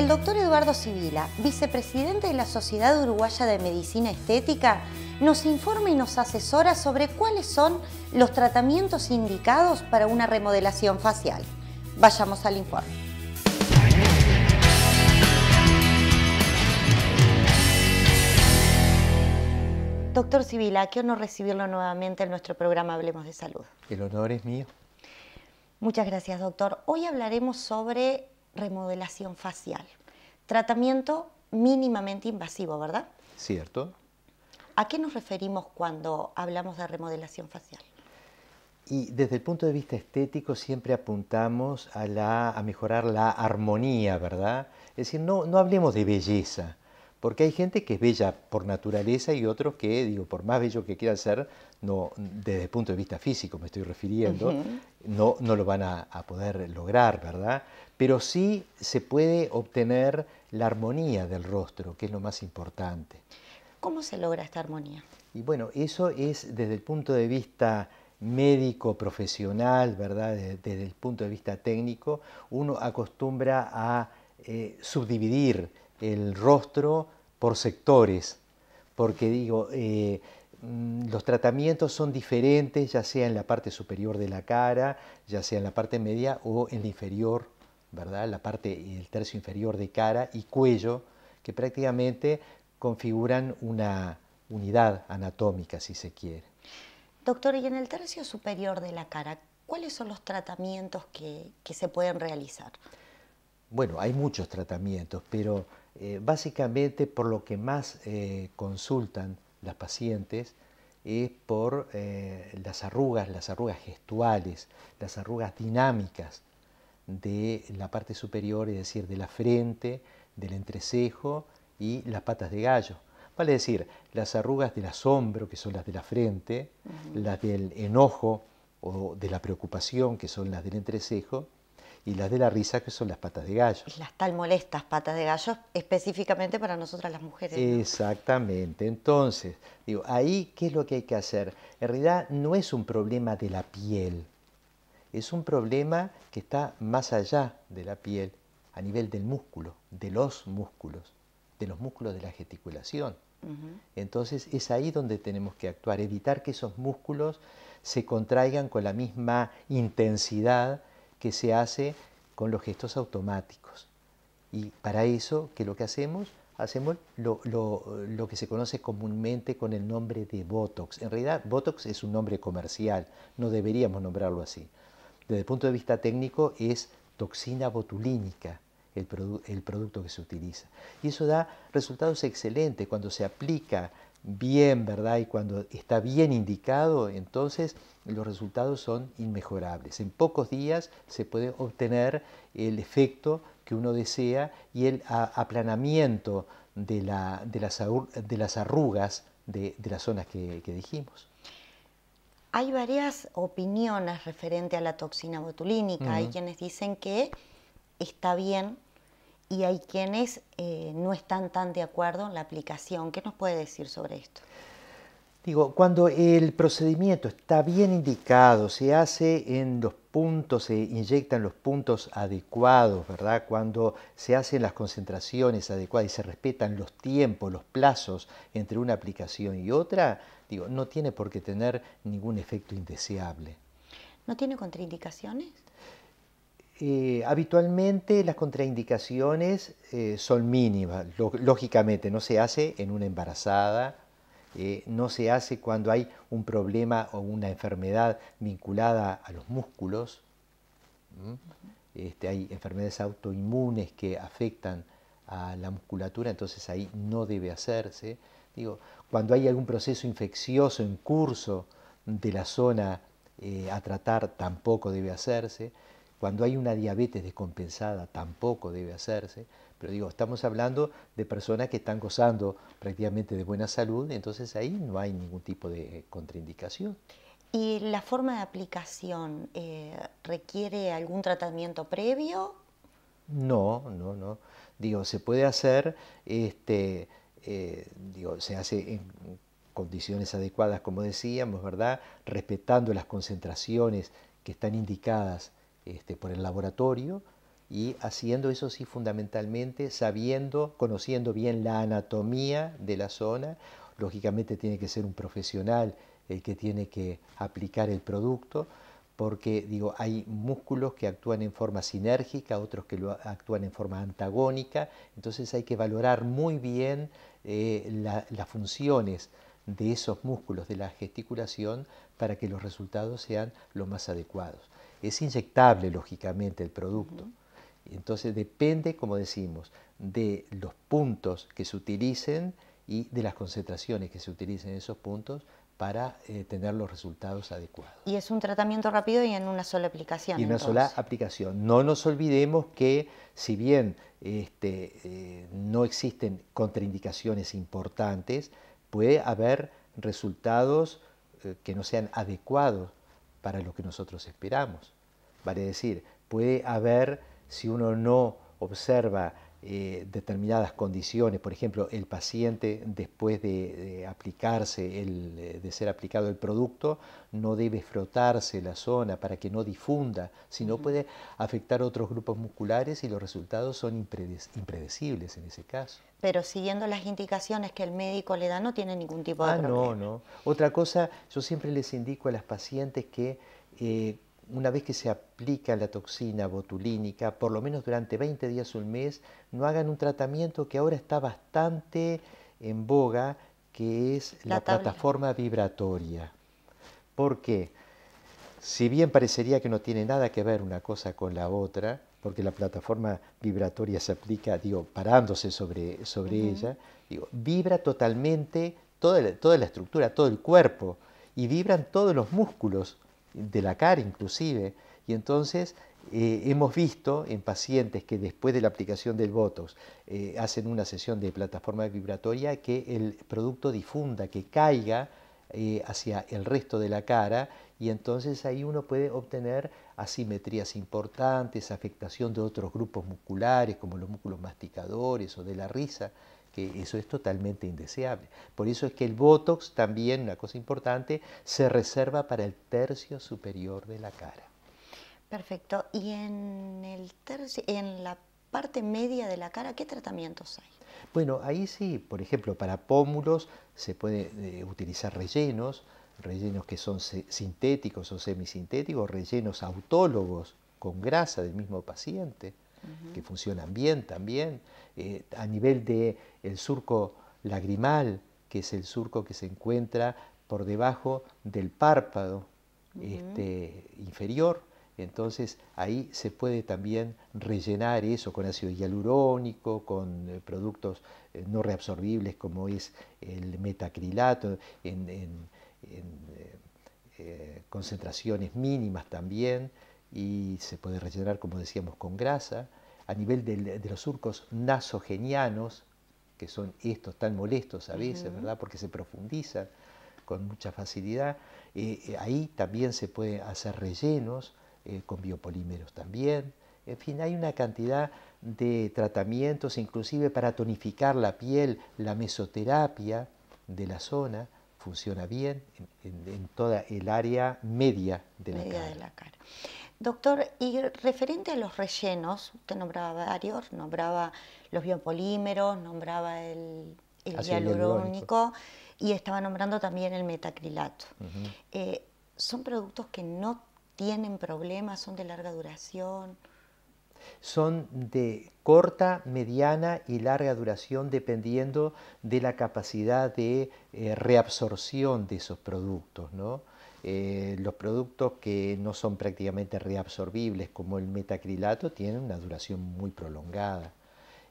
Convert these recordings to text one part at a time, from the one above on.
El doctor Eduardo Civila, vicepresidente de la Sociedad Uruguaya de Medicina Estética, nos informa y nos asesora sobre cuáles son los tratamientos indicados para una remodelación facial. Vayamos al informe. Doctor Civila, qué honor recibirlo nuevamente en nuestro programa Hablemos de Salud. El honor es mío. Muchas gracias, doctor. Hoy hablaremos sobre remodelación facial. Tratamiento mínimamente invasivo, ¿verdad? Cierto. ¿A qué nos referimos cuando hablamos de remodelación facial? Y desde el punto de vista estético siempre apuntamos a, mejorar la armonía, ¿verdad? Es decir, no, no hablemos de belleza, porque hay gente que es bella por naturaleza y otros que, digo, por más bello que quieran ser, no, desde el punto de vista físico me estoy refiriendo, no, no lo van a, poder lograr, ¿verdad? Pero sí se puede obtener la armonía del rostro, que es lo más importante. ¿Cómo se logra esta armonía? Y bueno, eso es desde el punto de vista médico, profesional, ¿verdad? Desde, el punto de vista técnico, uno acostumbra a eh, subdividir el rostro por sectores, porque digo, eh, mm, los tratamientos son diferentes, ya sea en la parte superior de la cara, ya sea en la parte media o en la inferior, ¿verdad? La parte, el tercio inferior de cara y cuello, que prácticamente configuran una unidad anatómica, si se quiere. Doctor, y en el tercio superior de la cara, ¿cuáles son los tratamientos que, que se pueden realizar? Bueno, hay muchos tratamientos, pero eh, básicamente por lo que más eh, consultan las pacientes es por eh, las arrugas, las arrugas gestuales, las arrugas dinámicas de la parte superior, es decir, de la frente, del entrecejo y las patas de gallo. Vale decir, las arrugas del asombro, que son las de la frente, las del enojo o de la preocupación, que son las del entrecejo, y las de la risa, que son las patas de gallo. Las tal molestas patas de gallo, específicamente para nosotras las mujeres. Exactamente. Entonces, digo, ahí, ¿qué es lo que hay que hacer? En realidad no es un problema de la piel, es un problema que está más allá de la piel, a nivel del músculo, de los músculos, de los músculos de la gesticulación. Entonces es ahí donde tenemos que actuar, evitar que esos músculos se contraigan con la misma intensidad que se hace con los gestos automáticos. Y para eso, ¿qué lo que hacemos? Hacemos lo, lo, lo, que se conoce comúnmente con el nombre de Botox. En realidad, Botox es un nombre comercial, no deberíamos nombrarlo así. Desde el punto de vista técnico, es toxina botulínica el, el producto que se utiliza. Y eso da resultados excelentes cuando se aplica bien, ¿verdad? Y cuando está bien indicado, entonces los resultados son inmejorables. En pocos días se puede obtener el efecto que uno desea y el aplanamiento de, las, de las, arrugas de, las zonas que, dijimos. Hay varias opiniones referente a la toxina botulínica. Hay quienes dicen que está bien y hay quienes eh, no están tan de acuerdo en la aplicación. ¿Qué nos puede decir sobre esto? Digo, cuando el procedimiento está bien indicado, se hace en los puntos, se inyectan los puntos adecuados, ¿verdad? Cuando se hacen las concentraciones adecuadas y se respetan los tiempos, los plazos entre una aplicación y otra, digo, no tiene por qué tener ningún efecto indeseable. ¿No tiene contraindicaciones? Eh, habitualmente las contraindicaciones eh, son mínimas, lógicamente, no se hace en una embarazada, eh, no se hace cuando hay un problema o una enfermedad vinculada a los músculos, este, hay enfermedades autoinmunes que afectan a la musculatura, entonces ahí no debe hacerse. Digo, cuando hay algún proceso infeccioso en curso de la zona a tratar, tampoco debe hacerse cuando hay una diabetes descompensada tampoco debe hacerse, pero digo, estamos hablando de personas que están gozando prácticamente de buena salud, entonces ahí no hay ningún tipo de eh, contraindicación. ¿Y la forma de aplicación eh, requiere algún tratamiento previo? No, no, no. Digo, se puede hacer, este, eh, se hace en condiciones adecuadas, como decíamos, ¿verdad? Respetando las concentraciones que están indicadas este, por el laboratorio y haciendo eso sí fundamentalmente sabiendo, conociendo bien la anatomía de la zona. Lógicamente tiene que ser un profesional el que tiene que aplicar el producto, porque digo, hay músculos que actúan en forma sinérgica, otros que actúan en forma antagónica, entonces hay que valorar muy bien eh, las funciones de esos músculos de la gesticulación para que los resultados sean los más adecuados. Es inyectable, lógicamente, el producto. Entonces depende, como decimos, de los puntos que se utilicen y de las concentraciones que se utilicen en esos puntos para eh, tener los resultados adecuados. Y es un tratamiento rápido y en una sola aplicación. Y en una sola aplicación. No nos olvidemos que si bien este, eh, no existen contraindicaciones importantes, puede haber resultados eh, que no sean adecuados para lo que nosotros esperamos. Vale decir, puede haber, si uno no observa eh, determinadas condiciones, por ejemplo, el paciente después de, aplicarse, el, eh, de ser aplicado el producto, no debe frotarse la zona para que no difunda, sino puede afectar otros grupos musculares y los resultados son impredecibles en ese caso. Pero siguiendo las indicaciones que el médico le da no tiene ningún tipo de ah, No, no. Otra cosa, yo siempre les indico a las pacientes que eh, una vez que se aplica la toxina botulínica, por lo menos durante 20 días o un mes, no hagan un tratamiento que ahora está bastante en boga, que es la, plataforma vibratoria. ¿Por qué? Si bien parecería que no tiene nada que ver una cosa con la otra, porque la plataforma vibratoria se aplica, digo, parándose sobre, sobre ella, vibra totalmente toda, toda la estructura, todo el cuerpo, y vibran todos los músculos de la cara inclusive. Y entonces eh, hemos visto en pacientes que después de la aplicación del Botox eh, hacen una sesión de plataforma vibratoria que el producto difunda, que caiga eh, hacia el resto de la cara y entonces ahí uno puede obtener asimetrías importantes, afectación de otros grupos musculares como los músculos masticadores o de la risa que eso es totalmente indeseable. Por eso es que el Botox también, una cosa importante, se reserva para el tercio superior de la cara. Perfecto. ¿Y en, el en la parte media de la cara qué tratamientos hay? Bueno, ahí sí, por ejemplo, para pómulos se puede eh, utilizar rellenos, rellenos que son sintéticos o semisintéticos, rellenos autólogos con grasa del mismo paciente que funcionan bien también. Eh, a nivel del el surco lagrimal, que es el surco que se encuentra por debajo del párpado este, inferior, entonces ahí se puede también rellenar eso con ácido hialurónico, con eh, productos eh, no reabsorbibles como es el metacrilato, en, concentraciones mínimas también y se puede rellenar, como decíamos, con grasa. A nivel de los surcos nasogenianos, que son estos tan molestos a veces, ¿verdad? Porque se profundizan con mucha facilidad. Eh, eh, ahí también se pueden hacer rellenos eh, con biopolímeros también. En fin, hay una cantidad de tratamientos, inclusive para tonificar la piel, la mesoterapia de la zona funciona bien en, toda el área media de la De la cara. Doctor, y referente a los rellenos, usted nombraba varios, nombraba los biopolímeros, nombraba el, el hialurónico y estaba nombrando también el metacrilato. Eh, ¿Son productos que no tienen problemas, son de larga duración? Son de corta, mediana y larga duración dependiendo de la capacidad de eh, reabsorción de esos productos, ¿no? Eh, los productos que no son prácticamente reabsorbibles, como el metacrilato, tienen una duración muy prolongada.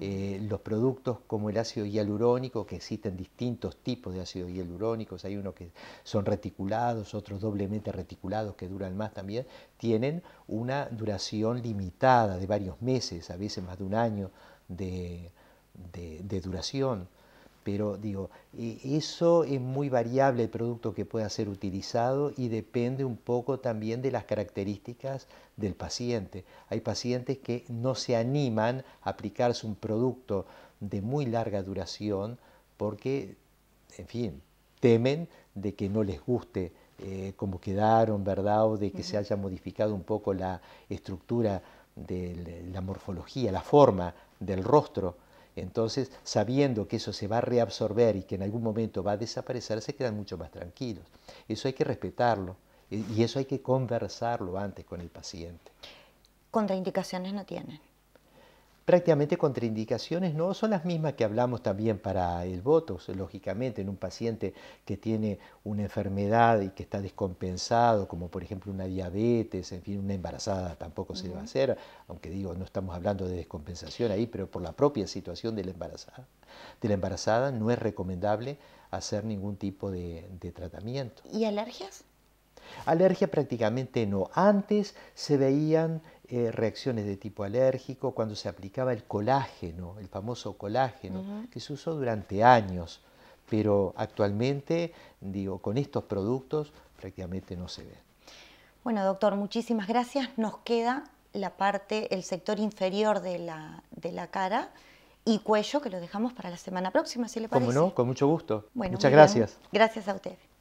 Eh, los productos como el ácido hialurónico, que existen distintos tipos de ácido hialurónico hay unos que son reticulados, otros doblemente reticulados que duran más también, tienen una duración limitada de varios meses, a veces más de un año de duración. Pero digo, eh, eso es muy variable el producto que pueda ser utilizado y depende un poco también de las características del paciente. Hay pacientes que no se animan a aplicarse un producto de muy larga duración porque, en fin, temen de que no les guste eh, cómo como quedaron, ¿verdad? O de que se haya modificado un poco la estructura de la morfología, la forma del rostro entonces, sabiendo que eso se va a reabsorber y que en algún momento va a desaparecer, se quedan mucho más tranquilos. Eso hay que respetarlo y eso hay que conversarlo antes con el paciente. ¿Contraindicaciones no tienen? prácticamente contraindicaciones no son las mismas que hablamos también para el voto, lógicamente, en un paciente que tiene una enfermedad y que está descompensado, como por ejemplo una diabetes, en fin, una embarazada tampoco se le va a hacer, aunque digo, no estamos hablando de descompensación ahí, pero por la propia situación de la embarazada, de la embarazada no es recomendable hacer ningún tipo de, tratamiento. ¿Y alergias? Alergia prácticamente no. Antes se veían eh, reacciones de tipo alérgico, cuando se aplicaba el colágeno, el famoso colágeno, que se usó durante años, pero actualmente, digo, con estos productos prácticamente no se ve. Bueno, doctor, muchísimas gracias. Nos queda la parte, el sector inferior de la, de la cara y cuello, que lo dejamos para la semana próxima, si le parece. Como no, con mucho gusto. Muchas gracias. Gracias a usted.